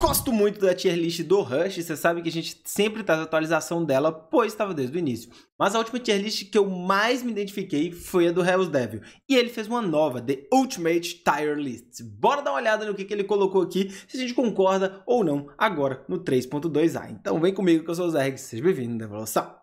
Gosto muito da tier list do Rush, você sabe que a gente sempre traz atualização dela, pois estava desde o início. Mas a última tier list que eu mais me identifiquei foi a do Hell's Devil, e ele fez uma nova, The Ultimate Tier List. Bora dar uma olhada no que, que ele colocou aqui, se a gente concorda ou não, agora no 3.2a. Então vem comigo que eu sou o Zerg, seja bem-vindo à evolução.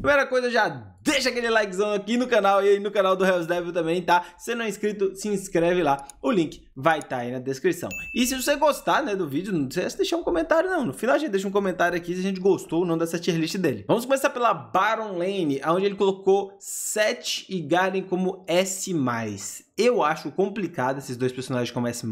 Primeira coisa, já deixa aquele likezão aqui no canal e aí no canal do Hells Devil também, tá? Se não é inscrito, se inscreve lá. O link vai estar tá aí na descrição. E se você gostar, né, do vídeo, não precisa deixar um comentário, não. No final a gente deixa um comentário aqui se a gente gostou ou não dessa tier list dele. Vamos começar pela Baron Lane, onde ele colocou Seth e Garen como S+. Eu acho complicado esses dois personagens como S+.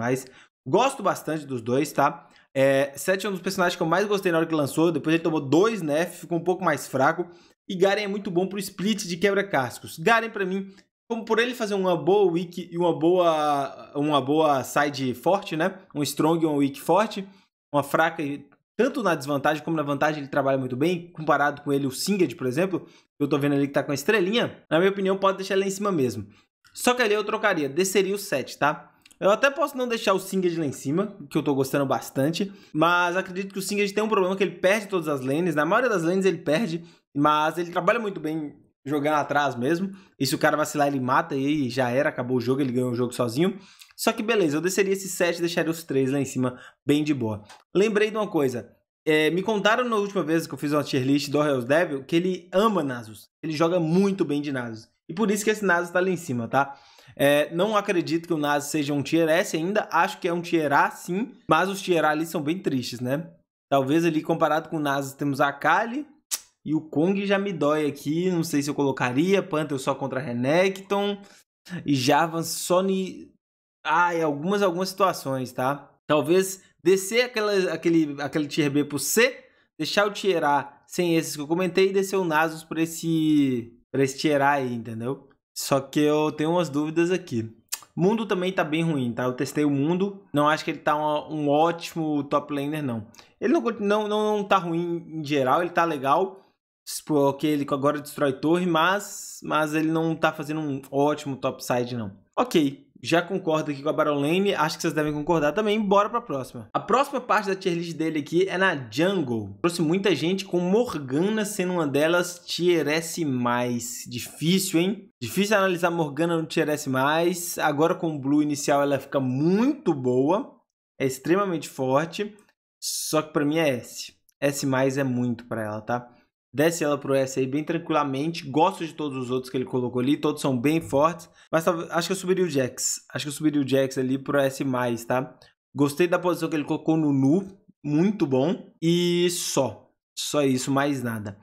Gosto bastante dos dois, tá? É, Seth é um dos personagens que eu mais gostei na hora que lançou. Depois ele tomou dois nerfs, ficou um pouco mais fraco. E Garen é muito bom para o split de quebra-cascos. Garen, para mim, como por ele fazer uma boa wick e uma boa, uma boa side forte, né? Um strong e uma wick forte, uma fraca e tanto na desvantagem como na vantagem ele trabalha muito bem, comparado com ele o Singed, por exemplo, eu tô vendo ali que tá com a estrelinha, na minha opinião pode deixar ele em cima mesmo. Só que ali eu trocaria, desceria o 7, tá? Eu até posso não deixar o Singed lá em cima, que eu tô gostando bastante, mas acredito que o Singed tem um problema que ele perde todas as lanes, na maioria das lanes ele perde, mas ele trabalha muito bem jogando atrás mesmo, e se o cara vacilar ele mata e já era, acabou o jogo, ele ganhou o jogo sozinho. Só que beleza, eu desceria esses 7 e deixaria os 3 lá em cima bem de boa. Lembrei de uma coisa, é, me contaram na última vez que eu fiz uma tier list do Hell's Devil que ele ama Nasus. Ele joga muito bem de Nasus. E por isso que esse Nasus tá lá em cima, tá? É, não acredito que o Nazi seja um tier S ainda, acho que é um tier A sim, mas os tier A ali são bem tristes, né? Talvez ali comparado com o Nazi temos a Kali e o Kong já me dói aqui, não sei se eu colocaria, Panther só contra Renekton e Javan só ni... Ah, em algumas, algumas situações, tá? Talvez descer aquela, aquele, aquele tier B pro C, deixar o tier A sem esses que eu comentei e descer o Nasus pra esse, pra esse tier A aí, entendeu? Só que eu tenho umas dúvidas aqui. Mundo também tá bem ruim, tá? Eu testei o Mundo, não acho que ele tá um, um ótimo top laner, não. Ele não, não, não tá ruim em geral, ele tá legal, porque tipo, ele agora destrói torre, mas, mas ele não tá fazendo um ótimo top side, não. Ok, já concorda aqui com a Baron Lane, acho que vocês devem concordar também, bora pra próxima. A próxima parte da tier list dele aqui é na Jungle. Trouxe muita gente, com Morgana sendo uma delas, tier S+. Difícil, hein? Difícil analisar Morgana no tier S+, agora com o Blue inicial ela fica muito boa, é extremamente forte, só que pra mim é S. S+, é muito pra ela, tá? desce ela pro S aí bem tranquilamente. Gosto de todos os outros que ele colocou ali, todos são bem fortes. Mas acho que eu subiria o Jax. Acho que eu subiria o Jax ali pro S, tá? Gostei da posição que ele colocou no Nu, muito bom. E só. Só isso, mais nada.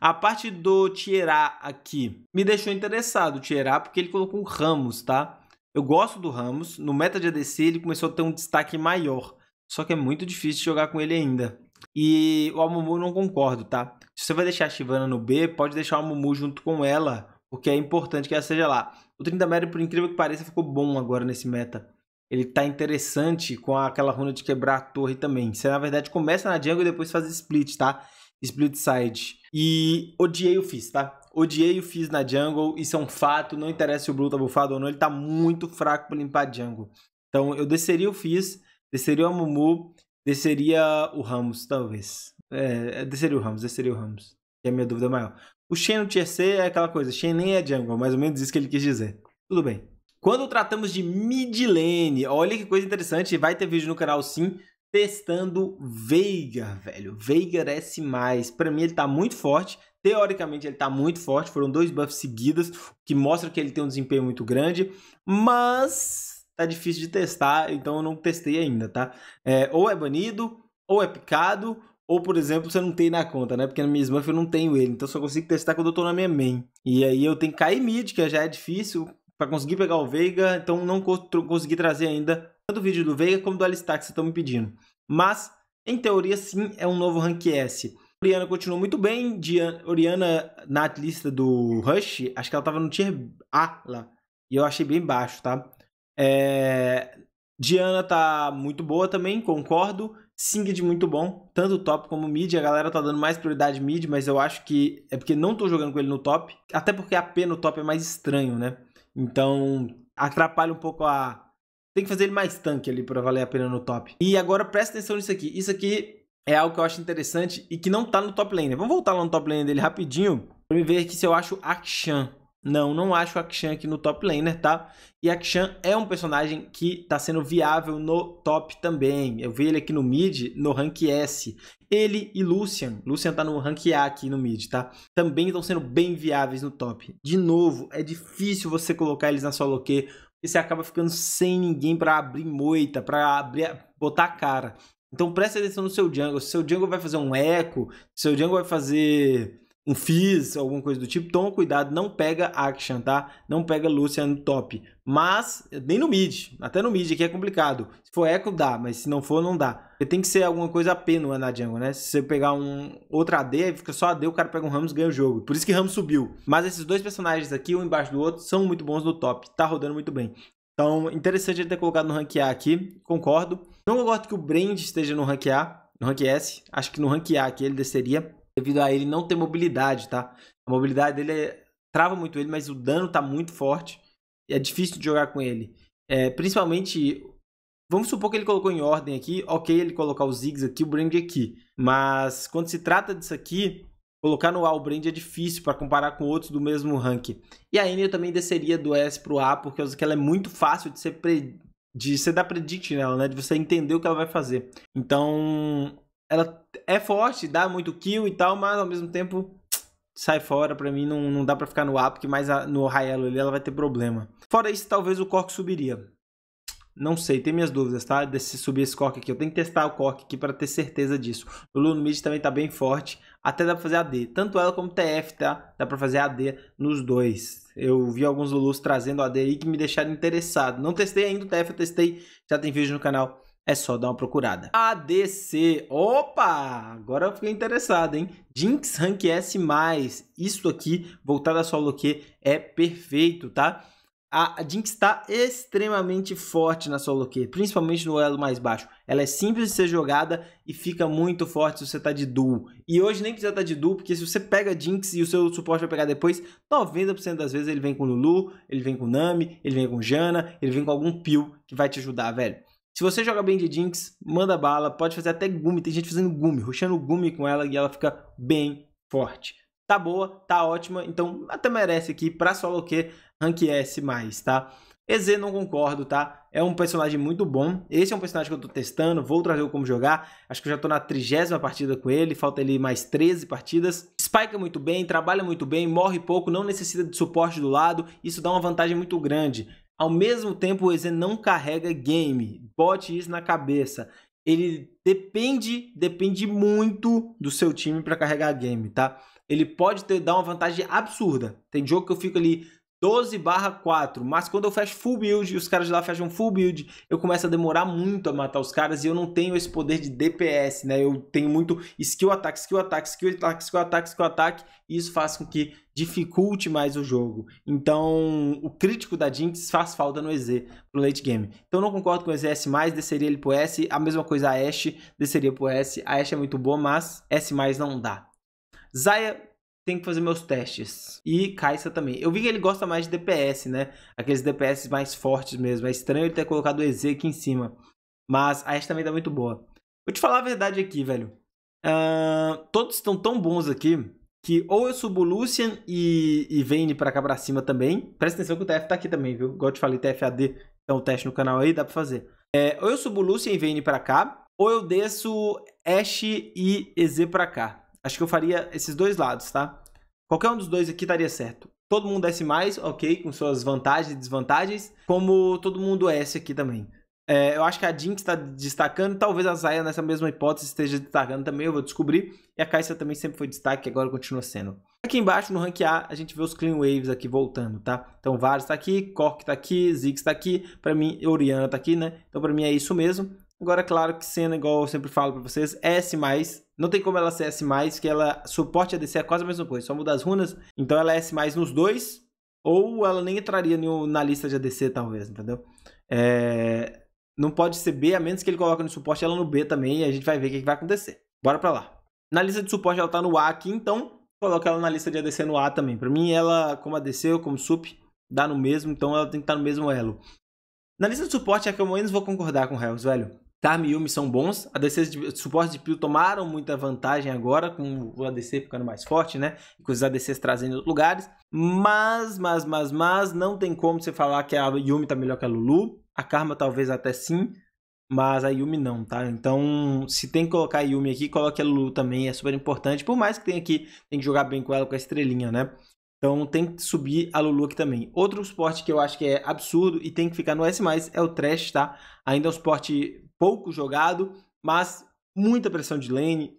A parte do Tierá aqui me deixou interessado, Tierá, porque ele colocou o Ramos, tá? Eu gosto do Ramos. No meta de ADC ele começou a ter um destaque maior. Só que é muito difícil jogar com ele ainda. E o Amumu não concordo, tá? Se você vai deixar a Shivana no B, pode deixar o Amumu junto com ela, porque é importante que ela seja lá. O 30 Mary, por incrível que pareça, ficou bom agora nesse meta. Ele tá interessante com aquela runa de quebrar a torre também. Você, na verdade, começa na jungle e depois faz split, tá? Split side. E odiei o Fizz, tá? Odiei o Fizz na jungle, isso é um fato. Não interessa se o Blue tá bufado ou não, ele tá muito fraco pra limpar a jungle. Então, eu desceria o Fizz, desceria o Amumu Desceria o Ramos, talvez. É, é, desceria o Ramos, desceria o Ramos. Que é a minha dúvida maior. O Shen no TSC é aquela coisa, Shen nem é jungle, mais ou menos isso que ele quis dizer. Tudo bem. Quando tratamos de mid lane, olha que coisa interessante, vai ter vídeo no canal sim, testando Veigar, velho. Veigar S+, para mim ele tá muito forte, teoricamente ele tá muito forte, foram dois buffs seguidas, que mostra que ele tem um desempenho muito grande, mas tá difícil de testar, então eu não testei ainda, tá? É, ou é banido, ou é picado, ou, por exemplo, você não tem na conta, né? Porque na minha Smurf eu não tenho ele, então eu só consigo testar quando eu tô na minha main. E aí eu tenho que cair mid, que já é difícil, para conseguir pegar o Veiga, então não consegui trazer ainda tanto o vídeo do Veiga como do Alistar que vocês estão me pedindo. Mas, em teoria, sim, é um novo Rank S. Oriana continua muito bem. Oriana, na lista do Rush, acho que ela tava no tier A lá. E eu achei bem baixo, tá? É... Diana tá muito boa também, concordo. Singed muito bom, tanto top como mid. A galera tá dando mais prioridade mid, mas eu acho que é porque não tô jogando com ele no top. Até porque a P no top é mais estranho, né? Então atrapalha um pouco a. Tem que fazer ele mais tanque ali pra valer a pena no top. E agora presta atenção nisso aqui. Isso aqui é algo que eu acho interessante e que não tá no top lane. Vamos voltar lá no top lane dele rapidinho pra me ver aqui se eu acho Akshan. Não, não acho o Akshan aqui no top laner, tá? E Akshan é um personagem que tá sendo viável no top também. Eu vi ele aqui no mid, no rank S. Ele e Lucian, Lucian tá no rank A aqui no mid, tá? Também estão sendo bem viáveis no top. De novo, é difícil você colocar eles na solo Q, e você acaba ficando sem ninguém para abrir moita, para abrir, botar a cara. Então presta atenção no seu jungle. Se seu jungle vai fazer um eco, se seu jungle vai fazer um Fizz, alguma coisa do tipo, toma cuidado, não pega Action, tá? Não pega Lucian no top. Mas, nem no mid, até no mid aqui é complicado. Se for Echo, dá, mas se não for, não dá. Porque tem que ser alguma coisa AP no é na jungle, né? Se você pegar um outra AD, aí fica só AD, o cara pega um Ramos e ganha o jogo. Por isso que Ramos subiu. Mas esses dois personagens aqui, um embaixo do outro, são muito bons no top. Tá rodando muito bem. Então, interessante ele ter colocado no rank A aqui, concordo. Não concordo que o Brand esteja no rank A, no rank S. Acho que no rank A aqui ele desceria devido a ele não ter mobilidade, tá? A mobilidade dele é... trava muito ele, mas o dano tá muito forte e é difícil de jogar com ele. É, principalmente, vamos supor que ele colocou em ordem aqui, ok ele colocar o Ziggs aqui, o Brand aqui, mas quando se trata disso aqui, colocar no A o Brand é difícil para comparar com outros do mesmo rank. E a N eu também desceria do S pro A, porque ela é muito fácil de ser pre... de você dar predict nela, né? De você entender o que ela vai fazer. Então, ela é forte, dá muito kill e tal, mas ao mesmo tempo sai fora, pra mim não, não dá pra ficar no A, porque mais a, no Raelo ali ela vai ter problema. Fora isso, talvez o Cork subiria. Não sei, tem minhas dúvidas, tá? De se subir esse Cork aqui. Eu tenho que testar o Cork aqui pra ter certeza disso. O Lulu Mid também tá bem forte. Até dá pra fazer AD. Tanto ela como TF, tá? Dá pra fazer AD nos dois. Eu vi alguns Lulus trazendo AD aí que me deixaram interessado. Não testei ainda o TF, eu testei. Já tem vídeo no canal é só dar uma procurada. ADC, opa, agora eu fiquei interessado, hein? Jinx Rank S+, isso aqui, voltado a solo Q, é perfeito, tá? A Jinx está extremamente forte na solo Q, principalmente no elo mais baixo. Ela é simples de ser jogada e fica muito forte se você tá de duo. E hoje nem precisa estar tá de duo, porque se você pega Jinx e o seu suporte vai pegar depois, 90% das vezes ele vem com Lulu, ele vem com Nami, ele vem com Jana, ele vem com algum Pio que vai te ajudar, velho. Se você joga bem de Jinx, manda bala, pode fazer até gume. Tem gente fazendo gume, ruxando gume com ela e ela fica bem forte. Tá boa, tá ótima, então até merece aqui pra solo que rank S+, tá? EZ não concordo, tá? É um personagem muito bom. Esse é um personagem que eu tô testando, vou trazer como jogar. Acho que eu já tô na trigésima partida com ele, falta ele mais 13 partidas. Spike é muito bem, trabalha muito bem, morre pouco, não necessita de suporte do lado. Isso dá uma vantagem muito grande. Ao mesmo tempo, o EZ não carrega game. Bote isso na cabeça. Ele depende, depende muito do seu time para carregar game, tá? Ele pode ter, dar uma vantagem absurda. Tem jogo que eu fico ali 12 barra 4, mas quando eu fecho full build e os caras de lá fecham full build, eu começo a demorar muito a matar os caras e eu não tenho esse poder de DPS, né? Eu tenho muito skill ataque, skill ataque, skill ataque, skill ataque, skill ataque, e isso faz com que dificulte mais o jogo. Então, o crítico da Jinx faz falta no EZ pro late game. Então, não concordo com o EZ mais, desceria ele pro S, a mesma coisa a Ashe, desceria pro S. A Ashe é muito boa, mas S mais não dá. Zaya tenho que fazer meus testes. E Kaisa também. Eu vi que ele gosta mais de DPS, né? Aqueles DPS mais fortes mesmo. É estranho ele ter colocado o EZ aqui em cima. Mas a Ashe também tá muito boa. Vou te falar a verdade aqui, velho. Uh, todos estão tão bons aqui que ou eu subo Lucian e, e Vayne pra cá pra cima também. Presta atenção que o TF tá aqui também, viu? Igual eu te falei, TFAD é um teste no canal aí, dá pra fazer. É, ou eu subo Lucian e Vayne pra cá, ou eu desço Ashe e EZ pra cá. Acho que eu faria esses dois lados, tá? Qualquer um dos dois aqui daria certo. Todo mundo desce mais, ok, com suas vantagens e desvantagens, como todo mundo S aqui também. É, eu acho que a Jinx está destacando, talvez a Zaya nessa mesma hipótese esteja destacando também, eu vou descobrir. E a Kai'Sa também sempre foi destaque, agora continua sendo. Aqui embaixo, no rank A, a gente vê os Clean Waves aqui voltando, tá? Então, Varus tá aqui, Cork tá aqui, Ziggs tá aqui, pra mim, Oriana tá aqui, né? Então, pra mim é isso mesmo. Agora, claro que cena, igual eu sempre falo pra vocês, é S+. Não tem como ela ser S+, que ela suporte a DC é quase a mesma coisa, só muda as runas. Então ela é S+, nos dois, ou ela nem entraria no, na lista de ADC, talvez, entendeu? É... Não pode ser B, a menos que ele coloque no suporte ela no B também, e a gente vai ver o que, que vai acontecer. Bora pra lá. Na lista de suporte ela tá no A aqui, então coloca ela na lista de ADC no A também. Pra mim, ela, como ADC ou como sup, dá no mesmo, então ela tem que estar tá no mesmo elo. Na lista de suporte é que eu menos vou concordar com o Hells, velho. Tarm e Yumi são bons. a DC de suporte de Pio tomaram muita vantagem agora, com o ADC ficando mais forte, né? E com os ADCs trazendo outros lugares. Mas, mas, mas, mas, não tem como você falar que a Yumi tá melhor que a Lulu. A Karma talvez até sim, mas a Yumi não, tá? Então, se tem que colocar a Yumi aqui, coloque a Lulu também, é super importante. Por mais que tenha aqui, tem que jogar bem com ela, com a estrelinha, né? Então tem que subir a Lulu aqui também. Outro suporte que eu acho que é absurdo e tem que ficar no S+, é o Trash, tá? Ainda é um suporte pouco jogado, mas muita pressão de lane.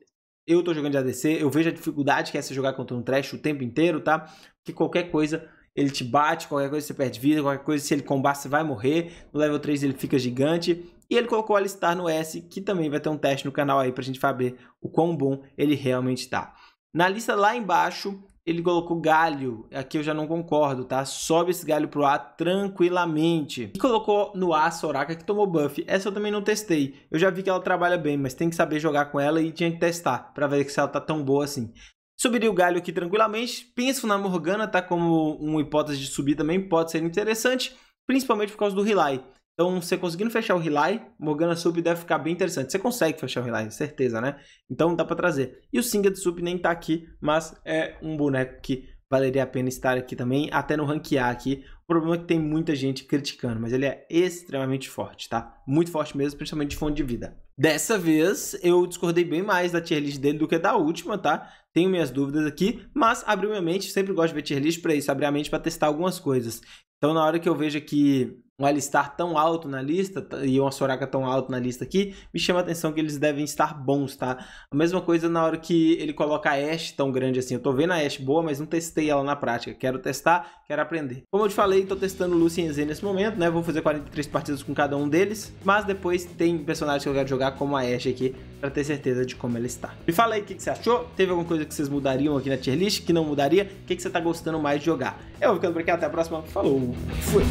Eu tô jogando de ADC, eu vejo a dificuldade que é se jogar contra um trash o tempo inteiro, tá? Porque qualquer coisa ele te bate, qualquer coisa você perde vida, qualquer coisa se ele combar você vai morrer. No level 3 ele fica gigante. E ele colocou a listar no S, que também vai ter um teste no canal aí pra gente saber o quão bom ele realmente tá. Na lista lá embaixo ele colocou galho, aqui eu já não concordo, tá? Sobe esse galho pro ar tranquilamente. E colocou no ar a Soraka que tomou buff. Essa eu também não testei. Eu já vi que ela trabalha bem, mas tem que saber jogar com ela e tinha que testar para ver se ela tá tão boa assim. Subiria o galho aqui tranquilamente. Penso na Morgana, tá? Como uma hipótese de subir também, pode ser interessante, principalmente por causa do Relay. Então, você conseguindo fechar o relay, Morgana Sub deve ficar bem interessante. Você consegue fechar o relay, certeza, né? Então dá para trazer. E o Singa de Sub nem tá aqui, mas é um boneco que valeria a pena estar aqui também, até no ranquear aqui. O problema é que tem muita gente criticando, mas ele é extremamente forte, tá? Muito forte mesmo, principalmente de fonte de vida. Dessa vez, eu discordei bem mais da tier list dele do que da última, tá? Tenho minhas dúvidas aqui, mas abriu minha mente, sempre gosto de ver tier list pra isso, abrir a mente pra testar algumas coisas. Então na hora que eu vejo que um Alistar tão alto na lista e uma Soraka tão alto na lista aqui, me chama a atenção que eles devem estar bons, tá? A mesma coisa na hora que ele coloca a Ashe tão grande assim. Eu tô vendo a Ashe boa, mas não testei ela na prática. Quero testar, quero aprender. Como eu te falei, tô testando Lucian e Zen nesse momento, né? Vou fazer 43 partidas com cada um deles, mas depois tem personagens que eu quero jogar como a Ashe aqui, pra ter certeza de como ela está. Me fala aí o que, que, você achou, teve alguma coisa que vocês mudariam aqui na tier list, que não mudaria, o que, que, você tá gostando mais de jogar. Eu vou ficando por aqui, até a próxima, falou, fui!